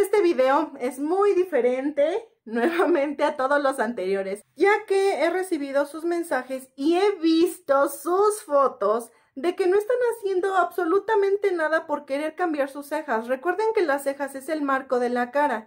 este video es muy diferente nuevamente a todos los anteriores, ya que he recibido sus mensajes y he visto sus fotos de que no están haciendo absolutamente nada por querer cambiar sus cejas. Recuerden que las cejas es el marco de la cara.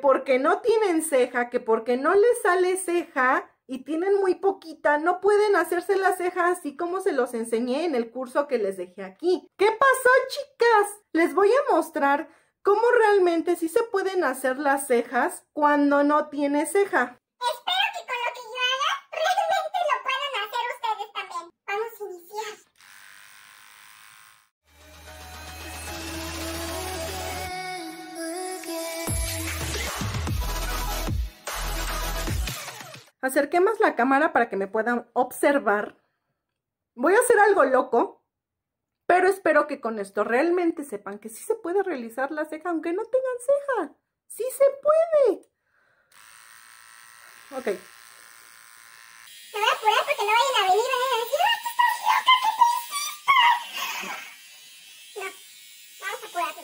porque no tienen ceja, que porque no les sale ceja y tienen muy poquita, no pueden hacerse las cejas así como se los enseñé en el curso que les dejé aquí. ¿Qué pasó, chicas? Les voy a mostrar cómo realmente sí se pueden hacer las cejas cuando no tiene ceja. acerquemos más la cámara para que me puedan observar. Voy a hacer algo loco, pero espero que con esto realmente sepan que sí se puede realizar la ceja, aunque no tengan ceja. ¡Sí se puede! Ok. Me voy a apurar porque no vayan a venir, a ¿Qué te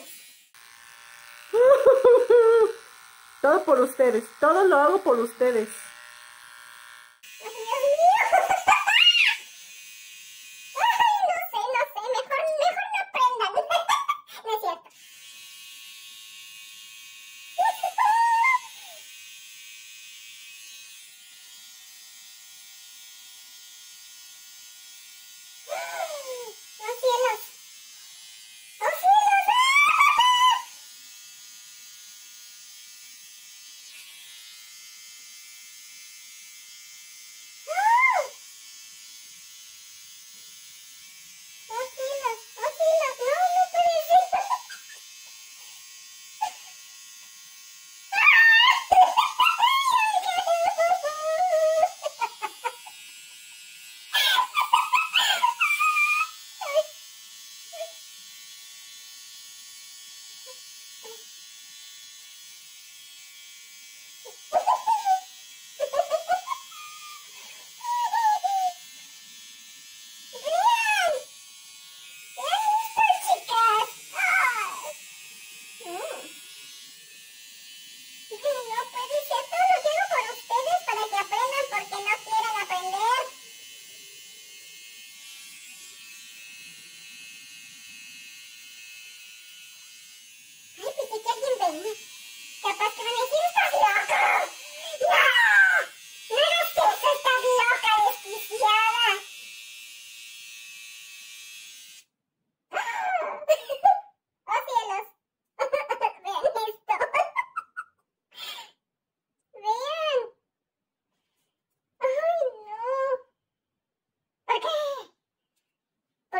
No, vamos a todo por ustedes, todo lo hago por ustedes.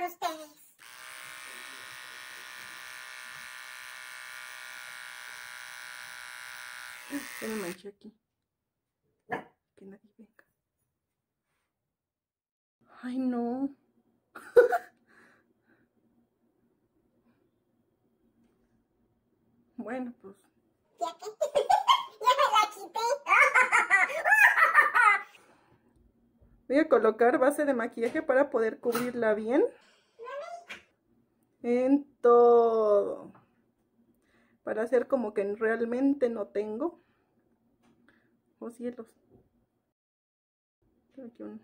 ustedes. Ya me manché aquí. Que nadie venga. Ay, no. bueno, pues. Ya, me la quité. Voy a colocar base de maquillaje para poder cubrirla bien en todo. Para hacer como que realmente no tengo. o oh, cielos. Aquí un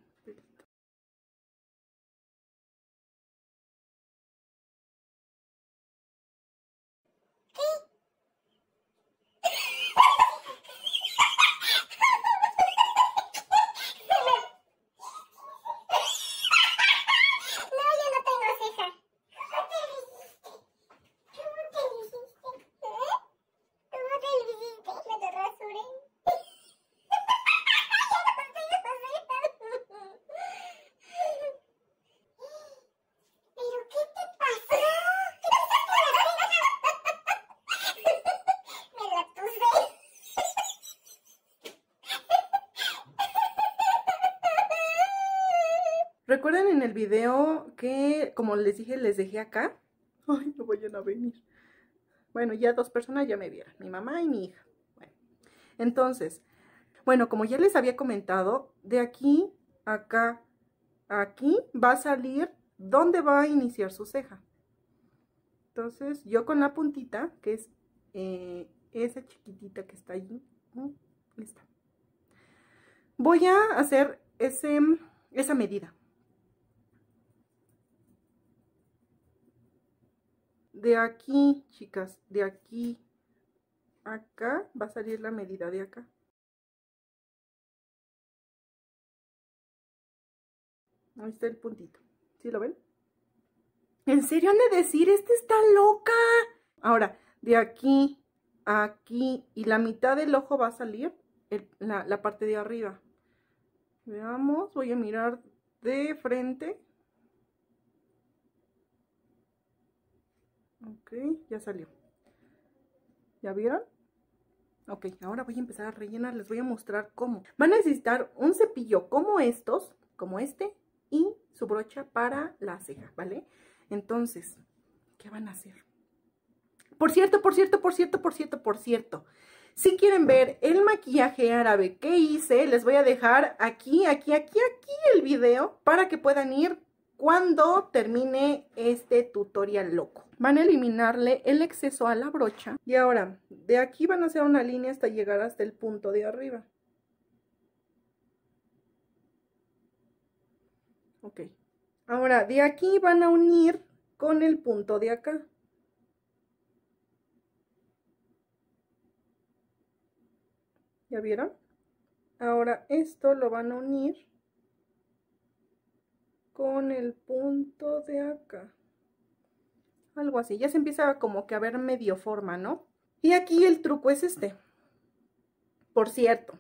el video que, como les dije, les dejé acá. Bueno, ya dos personas ya me vieron, mi mamá y mi hija. entonces, bueno, como ya les había comentado, de aquí, acá, aquí va a salir dónde va a iniciar su ceja. Entonces, yo con la puntita, que es eh, esa chiquitita que está allí, Voy a hacer ese, esa medida. de aquí, chicas, de aquí acá va a salir la medida de acá. Ahí está el puntito. ¿Sí lo ven? ¿En serio han de decir? ¡Esta está loca! Ahora, de aquí a aquí y la mitad del ojo va a salir la parte de arriba. Veamos, voy a mirar de frente. Ok, ya salió. ¿Ya vieron? Ok, ahora voy a empezar a rellenar, les voy a mostrar cómo. Van a necesitar un cepillo como estos, como este, y su brocha para la ceja, ¿vale? Entonces, ¿qué van a hacer? Por cierto, por cierto, por cierto, por cierto, por cierto. Si quieren ver el maquillaje árabe que hice, les voy a dejar aquí, aquí, aquí, aquí el video para que puedan ir cuando termine este tutorial loco. Van a eliminarle el exceso a la brocha y ahora de aquí van a hacer una línea hasta llegar hasta el punto de arriba. Ok. Ahora de aquí van a unir con el punto de acá. ¿Ya vieron? Ahora esto lo van a unir con el punto de acá. Algo así, ya se empieza como que a ver medio forma, ¿no? Y aquí el truco es este. Por cierto,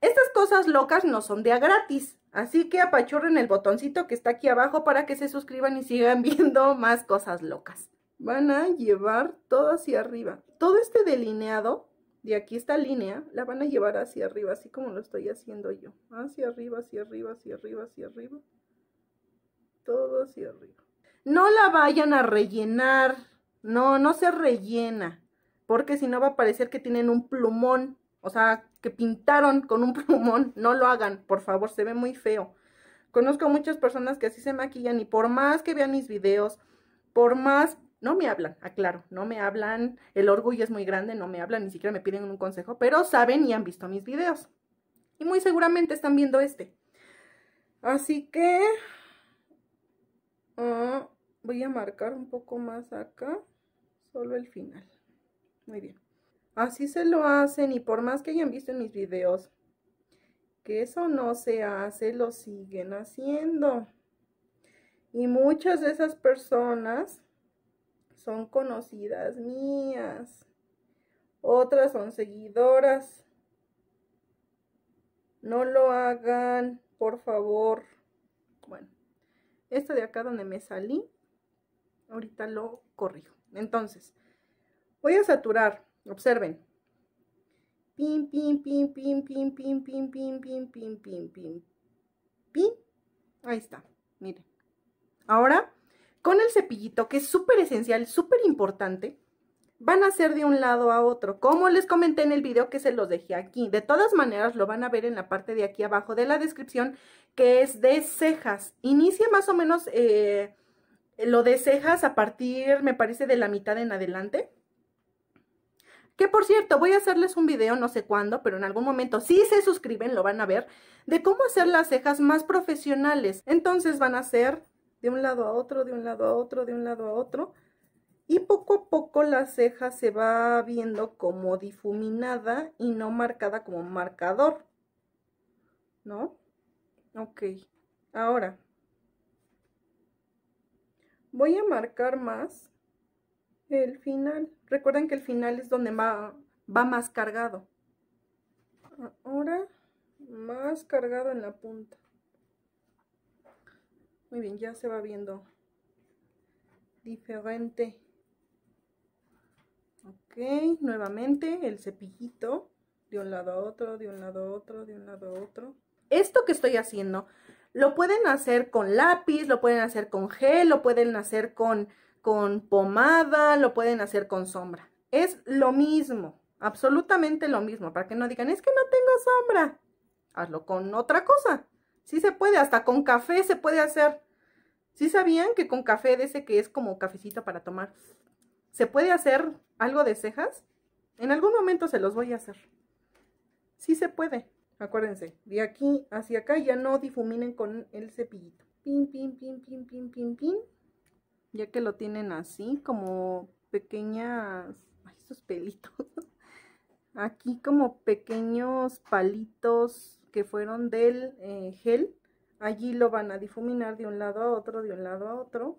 estas cosas locas no son de a gratis, así que apachurren el botoncito que está aquí abajo para que se suscriban y sigan viendo más cosas locas. Van a llevar todo hacia arriba. Todo este delineado de aquí esta línea la van a llevar hacia arriba, así como lo estoy haciendo yo. Hacia arriba, hacia arriba, hacia arriba, hacia arriba todo arriba. No la vayan a rellenar, no, no se rellena, porque si no va a parecer que tienen un plumón, o sea, que pintaron con un plumón, no lo hagan, por favor, se ve muy feo. Conozco muchas personas que así se maquillan y por más que vean mis videos, por más, no me hablan, aclaro, no me hablan, el orgullo es muy grande, no me hablan, ni siquiera me piden un consejo, pero saben y han visto mis videos. Y muy seguramente están viendo este. Así que Ah, voy a marcar un poco más acá, solo el final. Muy bien. Así se lo hacen y por más que hayan visto en mis videos que eso no se hace, lo siguen haciendo. Y muchas de esas personas son conocidas mías. Otras son seguidoras. No lo hagan, por favor esta de acá donde me salí, ahorita lo corrijo. Entonces, voy a saturar, observen. pim, pim, pim, pim, pim, pim, pim, pim, pim, pim, pim, pim, pim, Ahí está, miren. Ahora, con el cepillito, que es súper esencial, súper importante, van a ser de un lado a otro. Como les comenté en el video que se los dejé aquí. De todas maneras, lo van a ver en la parte de aquí abajo de la descripción, que es de cejas. Inicia más o menos eh, lo de cejas a partir, me parece, de la mitad en adelante. Que por cierto, voy a hacerles un video, no sé cuándo, pero en algún momento, si se suscriben, lo van a ver, de cómo hacer las cejas más profesionales. Entonces van a ser de un lado a otro, de un lado a otro, de un lado a otro. Y poco a poco la ceja se va viendo como difuminada y no marcada como marcador. ¿No? Ok, ahora voy a marcar más el final. Recuerden que el final es donde va, va más cargado. Ahora más cargado en la punta. Muy bien, ya se va viendo diferente. Ok, nuevamente el cepillito de un lado a otro, de un lado a otro, de un lado a otro esto que estoy haciendo lo pueden hacer con lápiz, lo pueden hacer con gel, lo pueden hacer con, con pomada, lo pueden hacer con sombra. Es lo mismo, absolutamente lo mismo, para que no digan, es que no tengo sombra. Hazlo con otra cosa. Sí se puede, hasta con café se puede hacer. ¿Sí sabían que con café de ese que es como cafecito para tomar, se puede hacer algo de cejas? En algún momento se los voy a hacer. Sí se puede. Acuérdense, de aquí hacia acá ya no difuminen con el cepillito. Pin, pin, pin, pin, pin, pin, pin. Ya que lo tienen así, como pequeñas... Ay, esos pelitos. Aquí como pequeños palitos que fueron del eh, gel. Allí lo van a difuminar de un lado a otro, de un lado a otro.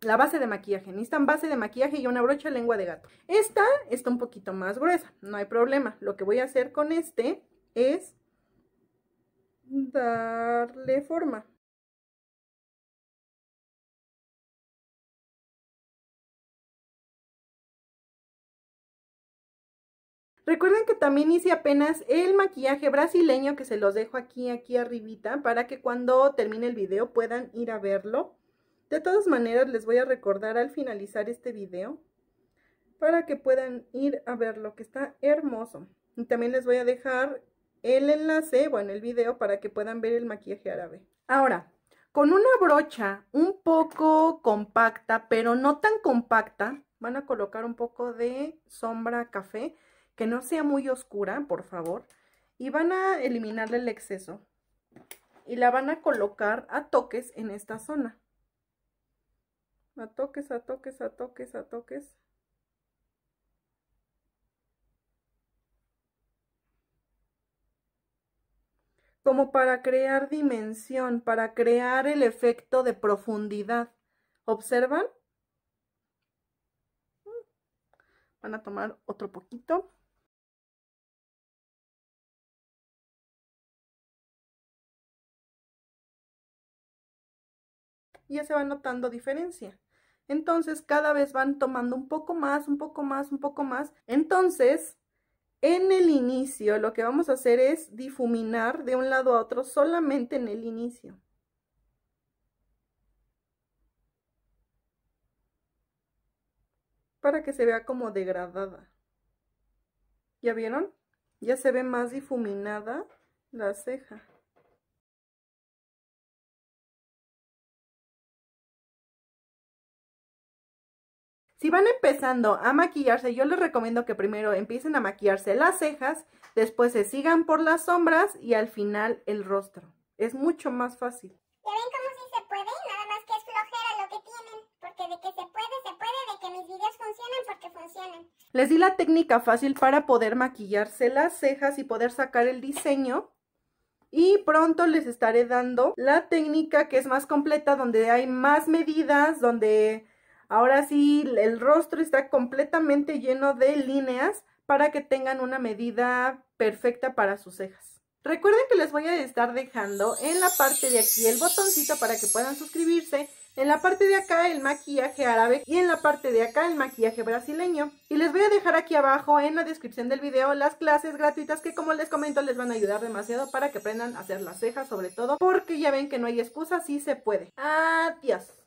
La base de maquillaje. Necesitan base de maquillaje y una brocha lengua de gato. Esta está un poquito más gruesa, no hay problema. Lo que voy a hacer con este es darle forma. Recuerden que también hice apenas el maquillaje brasileño que se los dejo aquí, aquí arribita, para que cuando termine el video puedan ir a verlo. De todas maneras, les voy a recordar al finalizar este video para que puedan ir a verlo, que está hermoso. Y también les voy a dejar el enlace, o en el video para que puedan ver el maquillaje árabe. Ahora, con una brocha un poco compacta, pero no tan compacta, van a colocar un poco de sombra café, que no sea muy oscura, por favor, y van a eliminarle el exceso. Y la van a colocar a toques en esta zona. A toques, a toques, a toques, a toques. como para crear dimensión, para crear el efecto de profundidad. ¿Observan? Van a tomar otro poquito. Y ya se va notando diferencia. Entonces cada vez van tomando un poco más, un poco más, un poco más. Entonces en el inicio lo que vamos a hacer es difuminar de un lado a otro solamente en el inicio. Para que se vea como degradada. ¿Ya vieron? Ya se ve más difuminada la ceja. Si van empezando a maquillarse, yo les recomiendo que primero empiecen a maquillarse las cejas, después se sigan por las sombras y al final el rostro. Es mucho más fácil. ¿Ya ven cómo sí se puede? Nada más que es flojera lo que tienen, porque de que se puede, se puede, de que mis videos funcionan, porque funcionan. Les di la técnica fácil para poder maquillarse las cejas y poder sacar el diseño y pronto les estaré dando la técnica que es más completa, donde hay más medidas, donde Ahora sí, el rostro está completamente lleno de líneas para que tengan una medida perfecta para sus cejas. Recuerden que les voy a estar dejando en la parte de aquí el botoncito para que puedan suscribirse, en la parte de acá el maquillaje árabe y en la parte de acá el maquillaje brasileño. Y les voy a dejar aquí abajo en la descripción del video las clases gratuitas que como les comento les van a ayudar demasiado para que aprendan a hacer las cejas sobre todo porque ya ven que no hay excusa, sí se puede. Adiós.